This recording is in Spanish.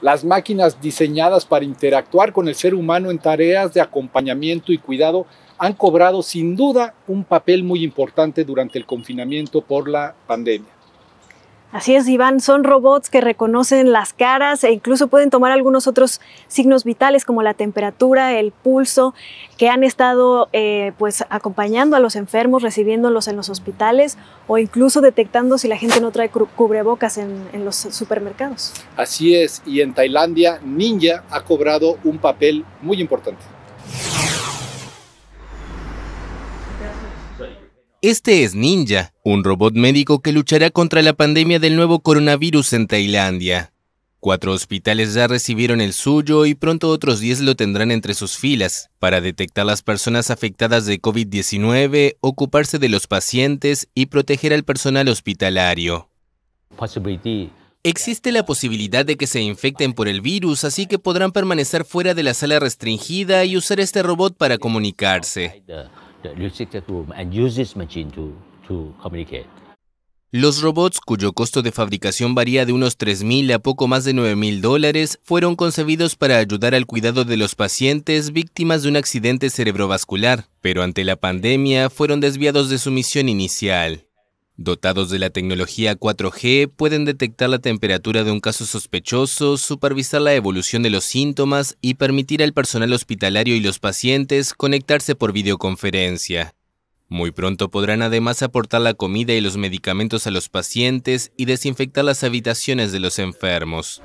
las máquinas diseñadas para interactuar con el ser humano en tareas de acompañamiento y cuidado han cobrado sin duda un papel muy importante durante el confinamiento por la pandemia. Así es, Iván, son robots que reconocen las caras e incluso pueden tomar algunos otros signos vitales como la temperatura, el pulso, que han estado eh, pues acompañando a los enfermos, recibiéndolos en los hospitales o incluso detectando si la gente no trae cubrebocas en, en los supermercados. Así es, y en Tailandia Ninja ha cobrado un papel muy importante. Este es Ninja, un robot médico que luchará contra la pandemia del nuevo coronavirus en Tailandia. Cuatro hospitales ya recibieron el suyo y pronto otros diez lo tendrán entre sus filas para detectar las personas afectadas de COVID-19, ocuparse de los pacientes y proteger al personal hospitalario. Existe la posibilidad de que se infecten por el virus, así que podrán permanecer fuera de la sala restringida y usar este robot para comunicarse. Los robots, cuyo costo de fabricación varía de unos 3.000 a poco más de 9.000 dólares, fueron concebidos para ayudar al cuidado de los pacientes víctimas de un accidente cerebrovascular, pero ante la pandemia fueron desviados de su misión inicial. Dotados de la tecnología 4G, pueden detectar la temperatura de un caso sospechoso, supervisar la evolución de los síntomas y permitir al personal hospitalario y los pacientes conectarse por videoconferencia. Muy pronto podrán además aportar la comida y los medicamentos a los pacientes y desinfectar las habitaciones de los enfermos.